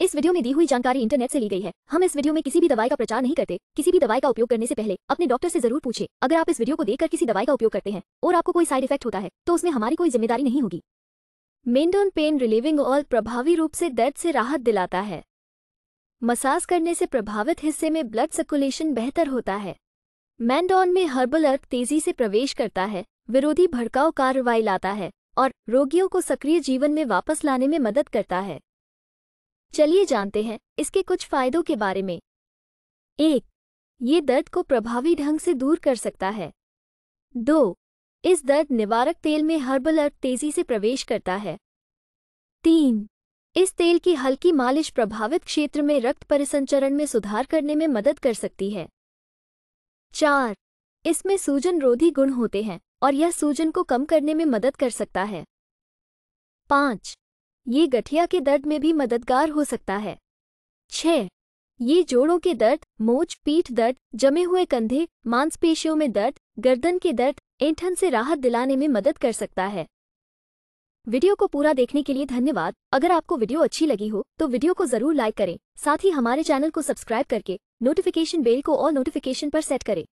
इस वीडियो में दी हुई जानकारी इंटरनेट से ली गई है हम इस वीडियो में किसी भी दवाई का प्रचार नहीं करते किसी भी दवाई का उपयोग करने से पहले अपने डॉक्टर से जरूर पूछे अगर आप इस वीडियो को देखकर किसी दवाई का उपयोग करते हैं और आपको कोई साइड इफेक्ट होता है तो उसमें हमारी कोई जिम्मेदारी नहीं होगी मेनडोन पेन रिलीविंग ऑयल प्रभावी रूप से दर्द से राहत दिलाता है मसाज करने से प्रभावित हिस्से में ब्लड सर्कुलेशन बेहतर होता है मैंडोन में हर्बल अर्थ तेजी से प्रवेश करता है विरोधी भड़काव कार्रवाई लाता है और रोगियों को सक्रिय जीवन में वापस लाने में मदद करता है चलिए जानते हैं इसके कुछ फायदों के बारे में एक ये दर्द को प्रभावी ढंग से दूर कर सकता है दो इस दर्द निवारक तेल में हर्बल अर्थ तेजी से प्रवेश करता है तीन इस तेल की हल्की मालिश प्रभावित क्षेत्र में रक्त परिसंचरण में सुधार करने में मदद कर सकती है चार इसमें सूजन रोधी गुण होते हैं और यह सूजन को कम करने में मदद कर सकता है पाँच ये गठिया के दर्द में भी मददगार हो सकता है छ ये जोड़ों के दर्द मोच पीठ दर्द जमे हुए कंधे मांसपेशियों में दर्द गर्दन के दर्द ऐंठन से राहत दिलाने में मदद कर सकता है वीडियो को पूरा देखने के लिए धन्यवाद अगर आपको वीडियो अच्छी लगी हो तो वीडियो को जरूर लाइक करें साथ ही हमारे चैनल को सब्सक्राइब करके नोटिफिकेशन बेल को और नोटिफिकेशन पर सेट करें